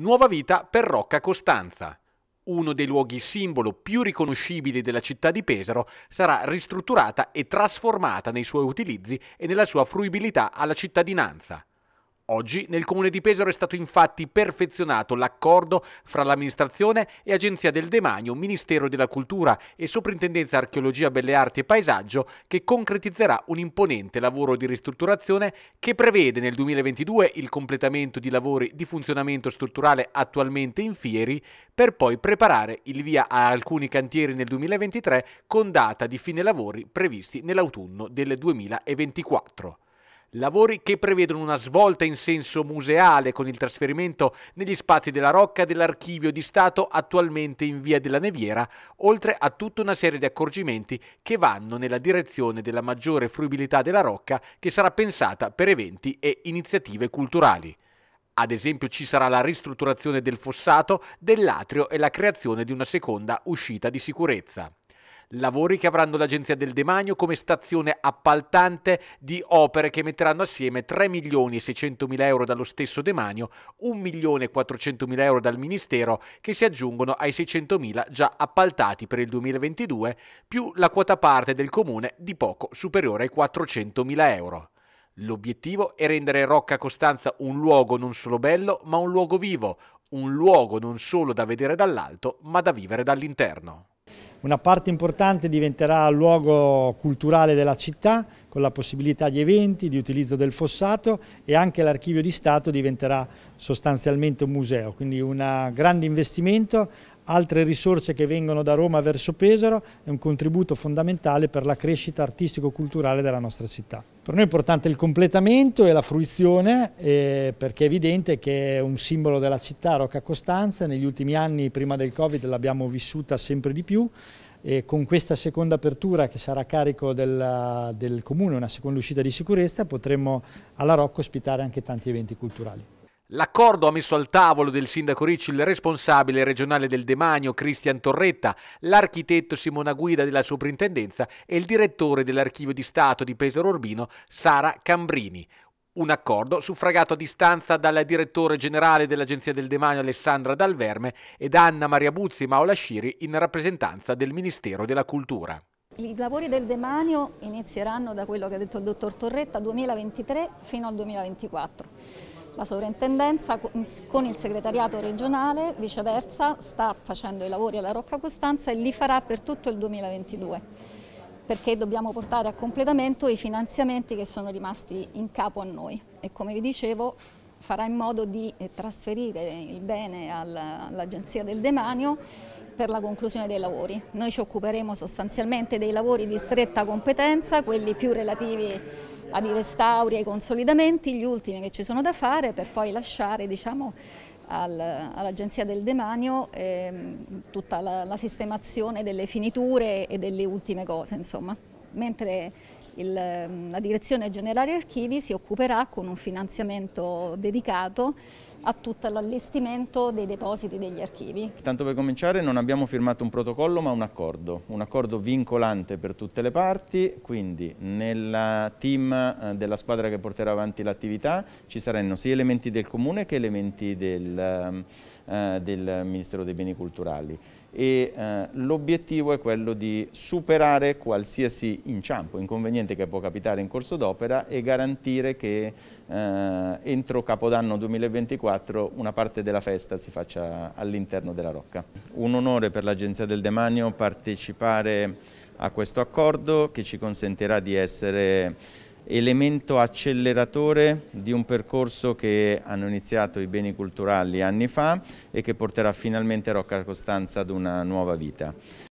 Nuova vita per Rocca Costanza. Uno dei luoghi simbolo più riconoscibili della città di Pesaro sarà ristrutturata e trasformata nei suoi utilizzi e nella sua fruibilità alla cittadinanza. Oggi nel comune di Pesaro è stato infatti perfezionato l'accordo fra l'amministrazione e Agenzia del Demanio, Ministero della Cultura e Soprintendenza Archeologia, Belle Arti e Paesaggio che concretizzerà un imponente lavoro di ristrutturazione che prevede nel 2022 il completamento di lavori di funzionamento strutturale attualmente in fieri per poi preparare il via a alcuni cantieri nel 2023 con data di fine lavori previsti nell'autunno del 2024. Lavori che prevedono una svolta in senso museale con il trasferimento negli spazi della Rocca dell'Archivio di Stato attualmente in via della Neviera, oltre a tutta una serie di accorgimenti che vanno nella direzione della maggiore fruibilità della Rocca che sarà pensata per eventi e iniziative culturali. Ad esempio ci sarà la ristrutturazione del fossato, dell'atrio e la creazione di una seconda uscita di sicurezza. Lavori che avranno l'Agenzia del Demanio come stazione appaltante di opere che metteranno assieme 3 milioni e 600 mila euro dallo stesso Demanio, 1 milione e 400 mila euro dal Ministero che si aggiungono ai 600 mila già appaltati per il 2022, più la quota parte del Comune di poco superiore ai 400 mila euro. L'obiettivo è rendere Rocca Costanza un luogo non solo bello, ma un luogo vivo, un luogo non solo da vedere dall'alto, ma da vivere dall'interno. Una parte importante diventerà luogo culturale della città con la possibilità di eventi, di utilizzo del fossato e anche l'archivio di Stato diventerà sostanzialmente un museo, quindi un eh, grande investimento altre risorse che vengono da Roma verso Pesaro è un contributo fondamentale per la crescita artistico-culturale della nostra città. Per noi è importante il completamento e la fruizione eh, perché è evidente che è un simbolo della città Rocca Costanza, negli ultimi anni prima del Covid l'abbiamo vissuta sempre di più e con questa seconda apertura che sarà a carico del, del Comune, una seconda uscita di sicurezza, potremo alla Rocca ospitare anche tanti eventi culturali. L'accordo ha messo al tavolo del sindaco Ricci il responsabile regionale del demanio Cristian Torretta, l'architetto Simona Guida della soprintendenza e il direttore dell'archivio di Stato di Pesaro Urbino Sara Cambrini. Un accordo suffragato a distanza dal direttore generale dell'Agenzia del Demanio Alessandra Dalverme e da Anna Maria Buzzi Maola Sciri in rappresentanza del Ministero della Cultura. I lavori del demanio inizieranno da quello che ha detto il dottor Torretta 2023 fino al 2024 la sovrintendenza con il segretariato regionale viceversa sta facendo i lavori alla Rocca Costanza e li farà per tutto il 2022 perché dobbiamo portare a completamento i finanziamenti che sono rimasti in capo a noi e come vi dicevo farà in modo di eh, trasferire il bene all'Agenzia del Demanio per la conclusione dei lavori. Noi ci occuperemo sostanzialmente dei lavori di stretta competenza, quelli più relativi ad i restauri, ai consolidamenti, gli ultimi che ci sono da fare per poi lasciare diciamo, all'Agenzia del Demanio ehm, tutta la, la, sistemazione delle finiture e delle ultime cose, insomma. Mentre il, la Direzione Generale Archivi si occuperà con un finanziamento dedicato a tutto l'allestimento dei depositi degli archivi. Tanto per cominciare non abbiamo firmato un protocollo ma un accordo, un accordo vincolante per tutte le parti, quindi nel team eh, della squadra che porterà avanti l'attività ci saranno sia elementi del comune che elementi del, eh, del Ministero dei Beni Culturali e eh, l'obiettivo è quello di superare qualsiasi inciampo, inconveniente che può capitare in corso d'opera e garantire che eh, entro Capodanno 2024 2024 una parte della festa si faccia all'interno della Rocca. Un onore per l'Agenzia del Demanio partecipare a questo accordo che ci consentirà di essere elemento acceleratore di un percorso che hanno iniziato i beni culturali anni fa e che porterà finalmente Rocca Costanza ad una nuova vita.